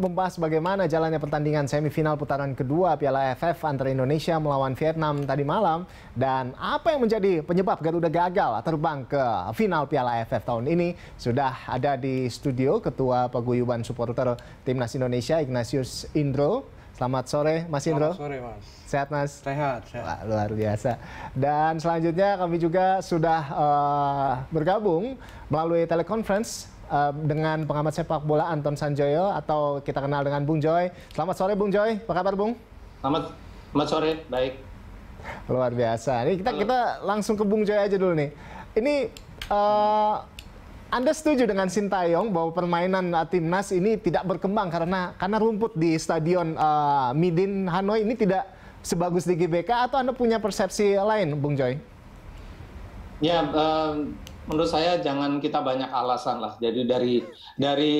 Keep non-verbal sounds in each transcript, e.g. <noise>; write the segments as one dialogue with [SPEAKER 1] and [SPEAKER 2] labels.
[SPEAKER 1] membahas bagaimana jalannya pertandingan semifinal putaran kedua Piala AFF antara Indonesia melawan Vietnam tadi malam dan apa yang menjadi penyebab Garuda gagal terbang ke final Piala AFF tahun ini sudah ada di studio Ketua Paguyuban Supporter Timnas Indonesia Ignatius Indro. Selamat sore Mas Indro. Selamat sore Mas. Sehat Mas? Sehat, sehat. Wah, luar biasa. Dan selanjutnya kami juga sudah uh, bergabung melalui telekonferensi dengan pengamat sepak bola Anton Sanjoyo atau kita kenal dengan Bung Joy. Selamat sore Bung Joy, apa kabar Bung?
[SPEAKER 2] Selamat, selamat sore, baik.
[SPEAKER 1] Luar biasa. Ini kita kita langsung ke Bung Joy aja dulu nih. Ini uh, anda setuju dengan Sintayong bahwa permainan uh, timnas ini tidak berkembang karena karena rumput di stadion uh, Midin Hanoi ini tidak sebagus di GBK atau Anda punya persepsi lain, Bung Joy?
[SPEAKER 2] Ya, um, menurut saya jangan kita banyak alasan lah. Jadi dari dari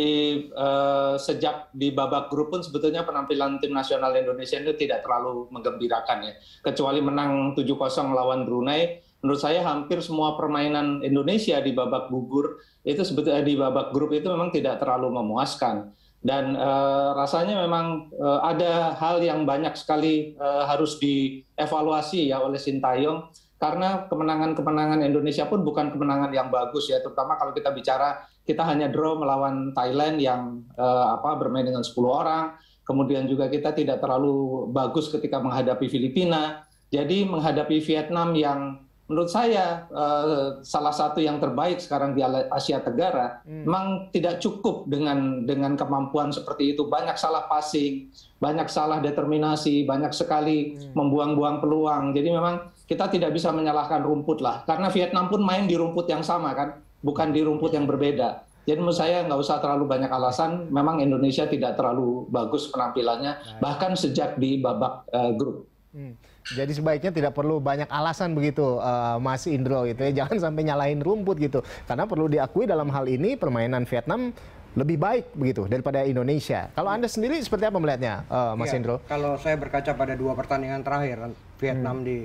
[SPEAKER 2] uh, sejak di babak grup pun sebetulnya penampilan tim nasional Indonesia itu tidak terlalu menggembirakan ya. Kecuali menang 7-0 lawan Brunei, menurut saya hampir semua permainan Indonesia di babak gugur itu sebetulnya di babak grup itu memang tidak terlalu memuaskan dan uh, rasanya memang uh, ada hal yang banyak sekali uh, harus dievaluasi ya oleh Sintayong karena kemenangan-kemenangan Indonesia pun bukan kemenangan yang bagus ya terutama kalau kita bicara kita hanya draw melawan Thailand yang eh, apa bermain dengan 10 orang kemudian juga kita tidak terlalu bagus ketika menghadapi Filipina jadi menghadapi Vietnam yang menurut saya eh, salah satu yang terbaik sekarang di Asia Tenggara hmm. memang tidak cukup dengan dengan kemampuan seperti itu banyak salah passing banyak salah determinasi banyak sekali hmm. membuang-buang peluang jadi memang kita tidak bisa menyalahkan rumput lah. Karena Vietnam pun main di rumput yang sama kan, bukan di rumput yang berbeda. Jadi menurut saya nggak usah terlalu banyak alasan. Memang Indonesia tidak terlalu bagus penampilannya, bahkan sejak di babak uh, grup.
[SPEAKER 1] Hmm. Jadi sebaiknya tidak perlu banyak alasan begitu uh, Mas Indro gitu ya. Jangan sampai nyalahin rumput gitu. Karena perlu diakui dalam hal ini permainan Vietnam lebih baik begitu daripada Indonesia. Kalau Anda sendiri seperti apa melihatnya uh, Mas ya, Indro?
[SPEAKER 3] Kalau saya berkaca pada dua pertandingan terakhir Vietnam hmm. di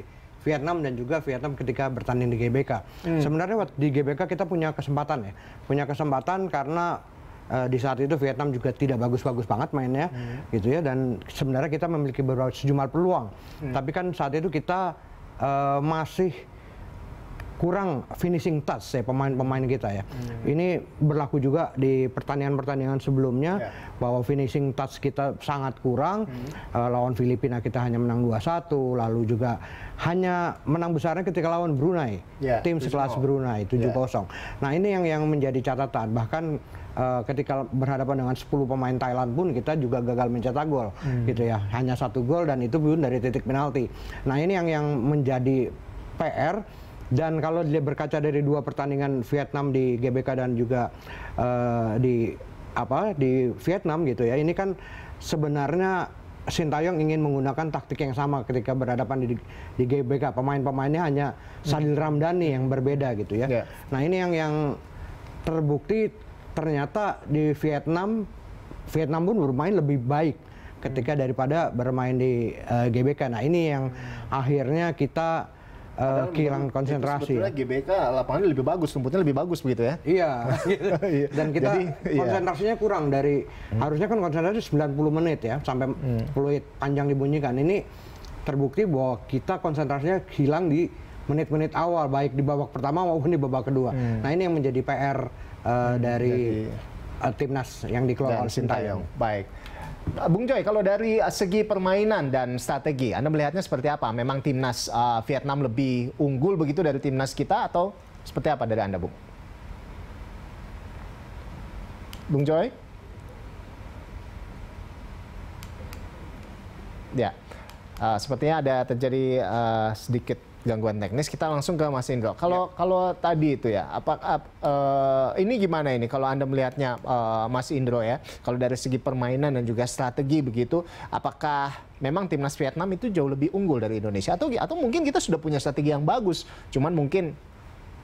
[SPEAKER 3] Vietnam dan juga Vietnam ketika bertanding di GBK. Hmm. Sebenarnya di GBK kita punya kesempatan ya, punya kesempatan karena uh, di saat itu Vietnam juga tidak bagus-bagus banget mainnya, hmm. gitu ya. Dan sebenarnya kita memiliki beberapa sejumlah peluang, hmm. tapi kan saat itu kita uh, masih kurang finishing touch ya pemain-pemain kita ya. Hmm. Ini berlaku juga di pertandingan-pertandingan sebelumnya yeah. bahwa finishing touch kita sangat kurang. Hmm. Uh, lawan Filipina kita hanya menang 2-1, lalu juga hanya menang besarnya ketika lawan Brunei, yeah, tim sekelas Brunei 7-0. Yeah. Nah, ini yang yang menjadi catatan. Bahkan eh, ketika berhadapan dengan 10 pemain Thailand pun kita juga gagal mencetak gol hmm. gitu ya hanya satu gol dan itu pun dari titik penalti nah ini yang yang menjadi PR dan kalau dia berkaca dari dua pertandingan Vietnam di GBK dan juga uh, di apa di Vietnam gitu ya. Ini kan sebenarnya Sintayong ingin menggunakan taktik yang sama ketika berhadapan di, di GBK. Pemain-pemainnya hanya Sadil hmm. Ramdhani yang berbeda gitu ya. Yeah. Nah ini yang yang terbukti ternyata di Vietnam Vietnam pun bermain lebih baik ketika hmm. daripada bermain di uh, GBK. Nah ini yang hmm. akhirnya kita uh, kehilangan konsentrasi. Ya. Sebetulnya
[SPEAKER 1] GBK lapangannya lebih bagus, rumputnya lebih bagus begitu ya? Iya. <laughs> iya. Dan kita Jadi, iya. konsentrasinya
[SPEAKER 3] iya. kurang dari hmm. harusnya kan konsentrasi 90 menit ya sampai hmm. peluit panjang dibunyikan. Ini terbukti bahwa kita konsentrasinya hilang di menit-menit awal baik di babak pertama maupun di babak kedua.
[SPEAKER 1] Hmm. Nah ini yang menjadi PR uh, eh, hmm, dari jadi... uh, timnas yang dikelola oleh Sintayong. Baik. Eh, Bung Joy, kalau dari segi permainan dan strategi, Anda melihatnya seperti apa? Memang timnas uh, Vietnam lebih unggul begitu dari timnas kita atau seperti apa dari Anda, Bung? Bung Joy? Ya, uh, sepertinya ada terjadi uh, sedikit gangguan teknis kita langsung ke Mas Indro. Kalau ya. kalau tadi itu ya, apa uh, ini gimana ini kalau Anda melihatnya uh, Mas Indro ya, kalau dari segi permainan dan juga strategi begitu, apakah memang timnas Vietnam itu jauh lebih unggul dari Indonesia atau atau mungkin kita sudah punya strategi yang bagus, cuman mungkin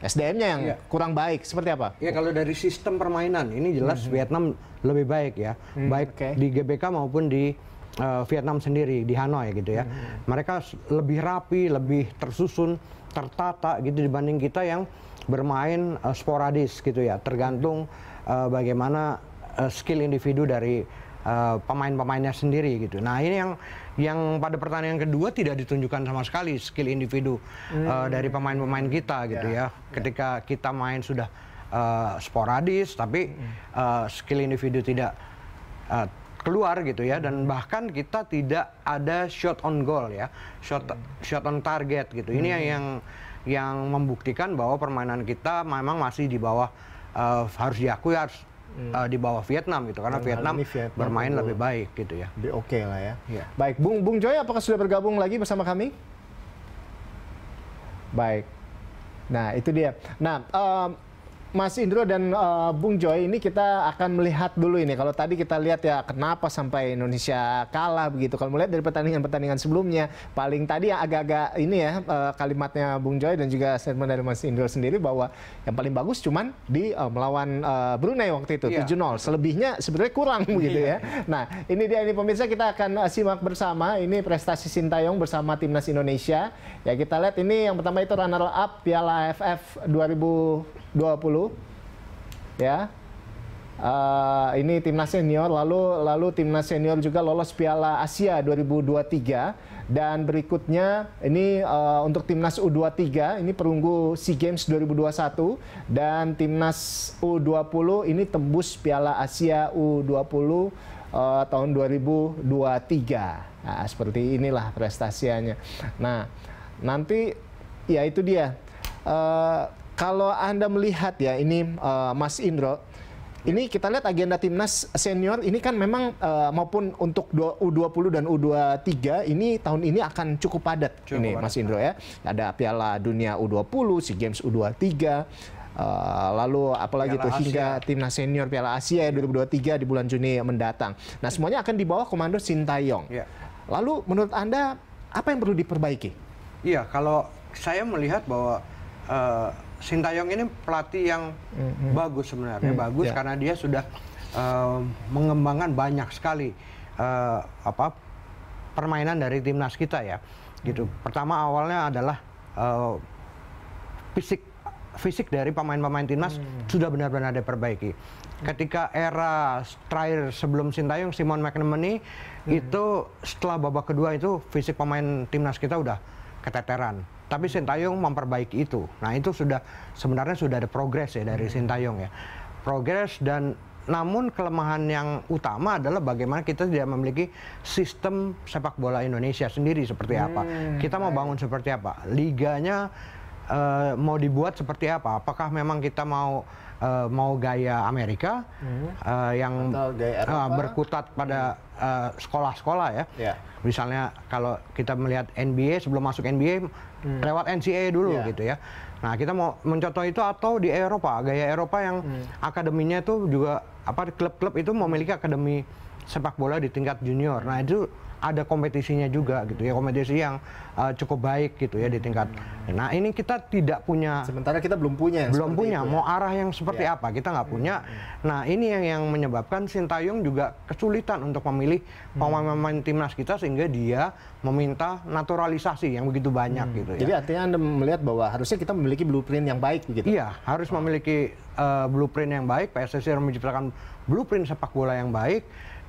[SPEAKER 1] SDM-nya yang ya. kurang baik seperti apa? Ya kalau dari sistem permainan ini jelas mm -hmm. Vietnam lebih baik ya, mm,
[SPEAKER 3] baik okay. di GBK maupun di uh, Vietnam sendiri di Hanoi gitu ya. Hmm. Mereka lebih rapi, lebih tersusun, tertata gitu dibanding kita yang bermain uh, sporadis gitu ya. Tergantung uh, bagaimana uh, skill individu dari Uh, pemain-pemainnya sendiri gitu. Nah ini yang yang pada pertandingan kedua tidak ditunjukkan sama sekali skill individu hmm. uh, dari pemain-pemain kita gitu yeah. Ya. ya. Ketika yeah. kita main sudah uh, sporadis, tapi uh, skill individu tidak uh, keluar gitu ya dan bahkan kita tidak ada shot on goal ya shot shot on target gitu ini hmm. yang yang membuktikan bahwa permainan kita memang masih di bawah uh, harus diakui harus hmm. uh, di bawah Vietnam gitu karena Vietnam, Vietnam bermain lebih
[SPEAKER 1] baik gitu ya oke okay lah ya. ya baik Bung Bung Joy apakah sudah bergabung lagi bersama kami baik nah itu dia nah um, Mas Indro dan uh, Bung Joy ini kita akan melihat dulu ini kalau tadi kita lihat ya kenapa sampai Indonesia kalah begitu kalau melihat dari pertandingan-pertandingan sebelumnya paling tadi yang agak-agak ini ya uh, kalimatnya Bung Joy dan juga statement dari Mas Indro sendiri bahwa yang paling bagus cuman di uh, melawan uh, Brunei waktu itu yeah. 7-0 selebihnya sebenarnya kurang begitu iya. ya nah ini dia ini pemirsa kita akan uh, simak bersama ini prestasi Sintayong bersama timnas Indonesia ya kita lihat ini yang pertama itu runner up Piala AFF 2000 20 ya uh, ini timnas senior lalu lalu timnas senior juga lolos Piala Asia 2023 dan berikutnya ini uh, untuk timnas U23 ini perunggu SEA Games 2021 dan timnas U20 ini tembus Piala Asia U20 uh, eh, tahun 2023 nah, seperti inilah prestasinya nah nanti ya itu dia uh, kalau Anda melihat ya ini uh, Mas Indro, ya. ini kita lihat agenda timnas senior ini kan memang uh, maupun untuk U20 dan U23 ini tahun ini akan cukup padat cukup ini Mas Indro ya. Ada Piala Dunia U20, SEA Games U23 Uh, eh, lalu apalagi itu hingga timnas senior Piala Asia ya, 2023 iya. di bulan Juni mendatang. Nah semuanya akan di bawah komando Sintayong. Ya. Lalu menurut anda apa yang perlu diperbaiki?
[SPEAKER 3] Iya kalau saya melihat bahwa uh, Sintayong ini pelatih yang mm-hmm. bagus sebenarnya mm-hmm. bagus yeah. karena dia sudah uh, mengembangkan banyak sekali uh, apa permainan dari timnas kita ya gitu. Pertama awalnya adalah uh, fisik fisik dari pemain-pemain timnas hmm. sudah benar-benar diperbaiki. Ketika era terakhir sebelum Sintayong, Simon McNamee hmm. itu setelah babak kedua itu fisik pemain timnas kita udah keteteran. Tapi Sintayong memperbaiki itu. Nah itu sudah sebenarnya sudah ada progres ya dari hmm. Sintayong ya. Progres dan namun kelemahan yang utama adalah bagaimana kita tidak memiliki sistem sepak bola Indonesia sendiri seperti apa. Hmm, kita mau bangun seperti apa? Liganya uh, mau dibuat seperti apa? Apakah memang kita mau uh, mau gaya Amerika hmm. uh, yang gaya uh, berkutat pada hmm. sekolah-sekolah hmm. ya? Yeah. Misalnya kalau kita melihat NBA sebelum masuk NBA hmm. lewat NCA dulu yeah. gitu ya. Nah kita mau mencontoh itu atau di Eropa gaya Eropa yang hmm. akademinya itu juga apa klub-klub itu memiliki akademi sepak bola di tingkat junior. Nah itu ada kompetisinya juga gitu ya kompetisi yang uh, cukup baik gitu ya di tingkat. Nah ini kita tidak punya. Sementara
[SPEAKER 1] kita belum punya. Belum punya. Itu,
[SPEAKER 3] ya? Mau arah yang seperti ya. apa kita nggak hmm. punya. Nah ini yang yang menyebabkan Sintayong juga kesulitan untuk memilih hmm. pemain-pemain timnas kita sehingga dia meminta naturalisasi yang begitu banyak hmm. gitu ya. Jadi artinya anda melihat bahwa harusnya kita memiliki blueprint yang baik begitu. Iya harus oh. memiliki uh, blueprint yang baik. PSSI harus menciptakan blueprint sepak bola yang baik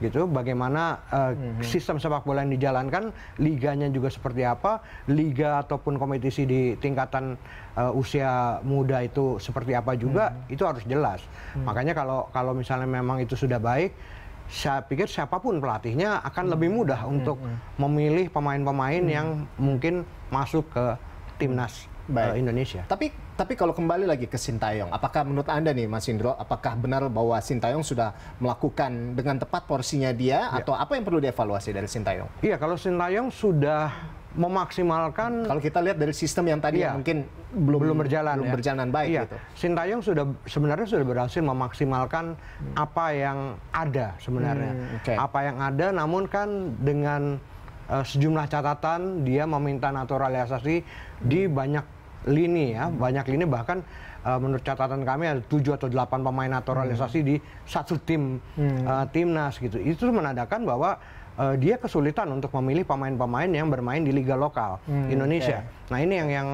[SPEAKER 3] gitu bagaimana uh, sistem sepak bola yang dijalankan liganya juga seperti apa liga ataupun kompetisi di tingkatan uh, usia muda itu seperti apa juga hmm. itu harus jelas hmm. makanya kalau kalau misalnya memang itu sudah baik saya pikir siapapun pelatihnya akan hmm. lebih mhm. mudah untuk hmm. memilih pemain-pemain hmm. yang mungkin
[SPEAKER 1] masuk ke timnas eh, Baik. Indonesia. Tapi tapi kalau kembali lagi ke Sintayong, apakah menurut Anda nih Mas Indro, apakah benar bahwa Sintayong sudah melakukan dengan tepat porsinya dia ya. atau apa yang perlu dievaluasi dari Sintayong? Iya, kalau Sintayong sudah memaksimalkan kalau kita lihat dari sistem yang tadi ya, yang mungkin belum belum berjalan belum ya. berjalan baik ya. gitu. Sintayong
[SPEAKER 3] sudah sebenarnya sudah berhasil memaksimalkan hmm. apa yang ada sebenarnya. Hmm, okay. Apa yang ada namun kan dengan eh, sejumlah catatan dia meminta naturalisasi hmm. di banyak lini ya, banyak lini bahkan uh, menurut catatan kami ada tujuh atau delapan pemain naturalisasi hmm. di satu tim hmm. uh, timnas gitu. Itu menandakan bahwa uh, dia kesulitan untuk memilih pemain-pemain yang bermain di liga lokal hmm, Indonesia. Okay. Nah ini yang yang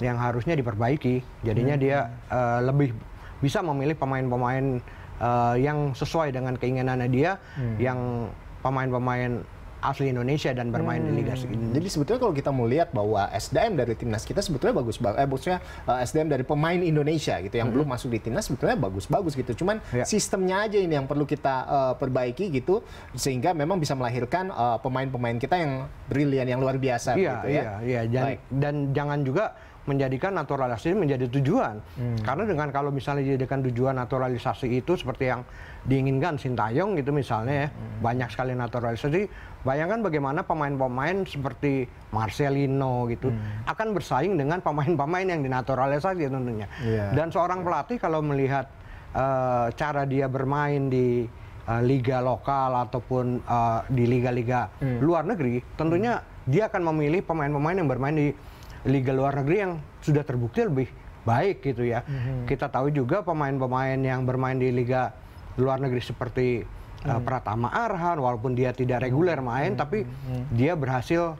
[SPEAKER 3] yang harusnya diperbaiki. Jadinya hmm. dia uh, lebih bisa memilih pemain-pemain uh, yang sesuai dengan keinginannya dia, hmm.
[SPEAKER 1] yang pemain-pemain asli Indonesia dan bermain hmm. di Liga hmm. segini. Jadi sebetulnya kalau kita mau lihat bahwa SDM dari timnas kita sebetulnya bagus banget. Eh, maksudnya eh, SDM dari pemain Indonesia gitu yang hmm. belum masuk di timnas sebetulnya bagus-bagus gitu. Cuman ya. sistemnya aja ini yang perlu kita uh, perbaiki gitu sehingga memang bisa melahirkan eh, pemain-pemain uh, kita yang brilian yang luar biasa Iya, gitu ya. Iya, iya. Dan, dan jangan juga menjadikan naturalisasi menjadi tujuan. Hmm. Karena dengan kalau
[SPEAKER 3] misalnya dijadikan tujuan naturalisasi itu seperti yang diinginkan Sintayong gitu misalnya ya, hmm. banyak sekali naturalisasi. Bayangkan bagaimana pemain-pemain seperti Marcelino gitu hmm. akan bersaing dengan pemain-pemain yang dinaturalisasi tentunya. Yeah. Dan seorang pelatih kalau melihat uh, cara dia bermain di uh, liga lokal ataupun uh, di liga-liga hmm. luar negeri, tentunya hmm. dia akan memilih pemain-pemain yang bermain di liga luar negeri yang sudah terbukti lebih baik gitu ya. Mm-hmm. Kita tahu juga pemain-pemain yang bermain di liga luar negeri seperti mm-hmm. uh, Pratama Arhan walaupun dia tidak mhm. reguler main mm-hmm. tapi mm-hmm. dia berhasil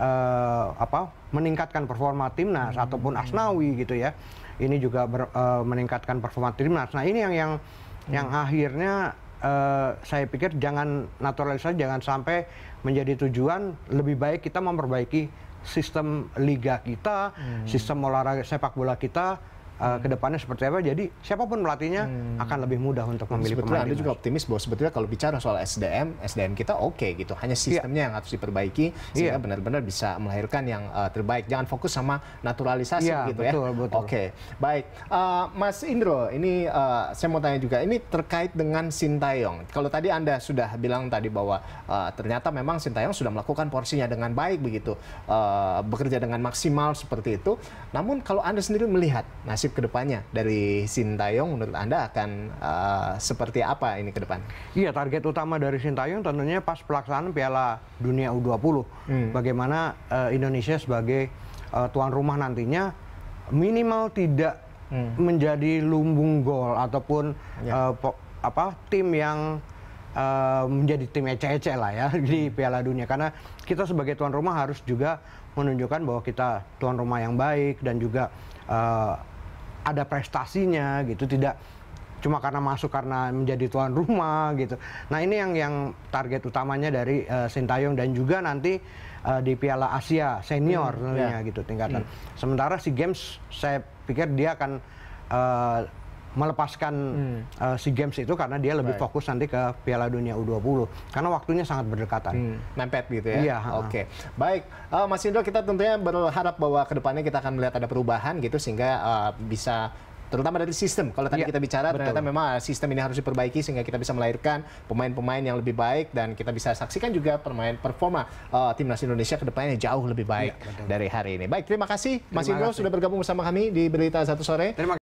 [SPEAKER 3] uh, apa meningkatkan performa timnas mm-hmm. ataupun mhm. Asnawi gitu ya. Ini juga ber, uh, meningkatkan performa timnas. Nah, ini yang yang mm-hmm. yang akhirnya uh, saya pikir jangan naturalisasi jangan sampai menjadi tujuan lebih baik kita memperbaiki sistem liga kita hmm. sistem olahraga sepak bola kita uh, eh, kedepannya seperti apa. Jadi siapapun pelatihnya hmm. akan lebih mudah untuk memilih sebetulnya pemain. Anda juga
[SPEAKER 1] optimis bahwa sebetulnya kalau bicara soal SDM, SDM kita oke okay, gitu. Hanya iya. sistemnya yeah. yang harus diperbaiki sehingga yeah. benar-benar bisa melahirkan yang uh, terbaik. Jangan fokus sama naturalisasi yeah, gitu ya. betul, ya. Oke, okay. baik. Uh, Mas Indro, ini uh, saya mau tanya juga. Ini terkait dengan Sintayong. Kalau tadi Anda sudah bilang tadi bahwa uh, ternyata memang Sintayong sudah melakukan porsinya dengan baik begitu, uh, bekerja dengan maksimal seperti itu. Namun kalau Anda sendiri melihat, nah leadership kedepannya dari Sintayong menurut Anda akan uh, seperti apa ini ke depan? Iya target utama dari
[SPEAKER 3] Sintayong tentunya pas pelaksanaan Piala Dunia U20 hmm. bagaimana uh, Indonesia sebagai uh, tuan rumah nantinya minimal tidak hmm. menjadi lumbung gol ataupun ya. uh, apa tim yang uh, menjadi tim ece-ece lah ya hmm. <laughs> di Piala Dunia karena kita sebagai tuan rumah harus juga menunjukkan bahwa kita tuan rumah yang baik dan juga ada prestasinya gitu tidak cuma karena masuk karena menjadi tuan rumah gitu. Nah ini yang yang target utamanya dari uh, Sintayong dan juga nanti uh, di Piala Asia senior hmm, tentunya ya. gitu tingkatan. Hmm. Sementara si Games saya pikir dia akan uh, melepaskan hmm. uh, eh, SEA Games itu karena dia lebih right. fokus nanti ke Piala Dunia U20
[SPEAKER 1] karena waktunya sangat berdekatan. Hmm. Mempet gitu ya. Iya. Oke. Okay. Baik, uh, Mas Indro kita tentunya berharap bahwa kedepannya kita akan melihat ada perubahan gitu sehingga uh, bisa terutama dari sistem. Kalau tadi ya, kita bicara betul. ternyata memang sistem ini harus diperbaiki sehingga kita bisa melahirkan pemain-pemain yang lebih baik dan kita bisa saksikan juga permain performa uh, timnas Indonesia ke depannya jauh lebih baik ya, dari hari ini. Baik, terima kasih Mas Indro sudah bergabung bersama kami di Berita Satu Sore. Terima kasih.